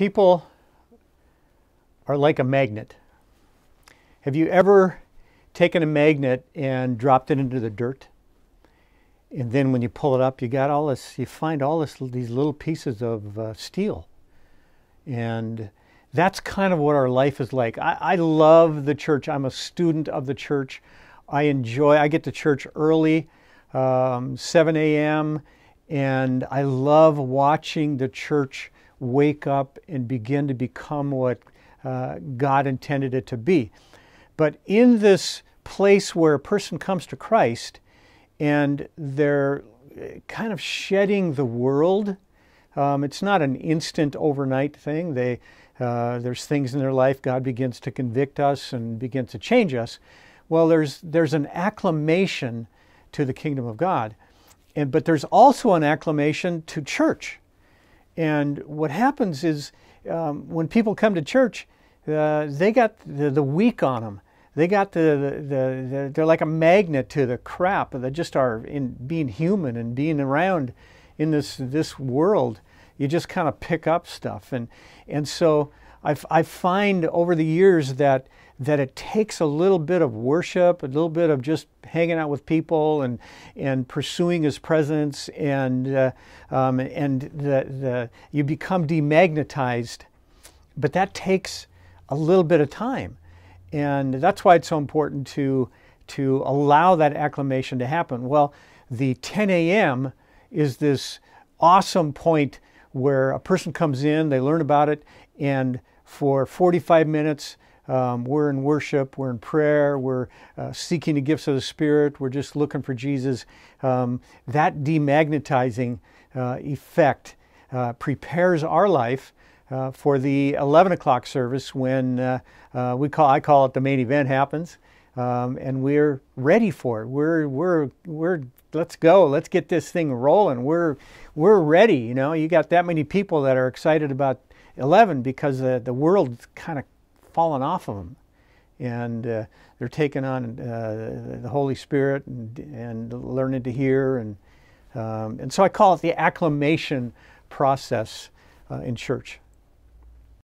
people are like a magnet. Have you ever taken a magnet and dropped it into the dirt? And then when you pull it up, you got all this, you find all this, these little pieces of uh, steel. And that's kind of what our life is like. I, I love the church. I'm a student of the church. I enjoy, I get to church early, um, 7 a.m., and I love watching the church wake up and begin to become what uh, God intended it to be. But in this place where a person comes to Christ and they're uh, kind of shedding the world, um, it's not an instant overnight thing. They, uh, there's things in their life God begins to convict us and begins to change us. Well, there's, there's an acclamation to the kingdom of God. And, but there's also an acclamation to church. And what happens is um, when people come to church, uh, they got the, the weak on them. They got the, the, the, they're like a magnet to the crap. that just are in being human and being around in this, this world you just kind of pick up stuff. And, and so i I find over the years that, that it takes a little bit of worship, a little bit of just hanging out with people and, and pursuing his presence. And, uh, um, and the, the, you become demagnetized. But that takes a little bit of time. And that's why it's so important to, to allow that acclamation to happen. Well, the 10 a.m. is this awesome point where a person comes in, they learn about it, and for 45 minutes, um, we're in worship, we're in prayer, we're uh, seeking the gifts of the Spirit, we're just looking for Jesus. Um, that demagnetizing uh, effect uh, prepares our life uh, for the 11 o'clock service when uh, uh, we call, I call it the main event happens. Um, and we're ready for it. We're we're we're let's go. Let's get this thing rolling. We're we're ready. You know, you got that many people that are excited about 11 because the the world's kind of fallen off of them, and uh, they're taking on uh, the Holy Spirit and and learning to hear and um, and so I call it the acclamation process uh, in church.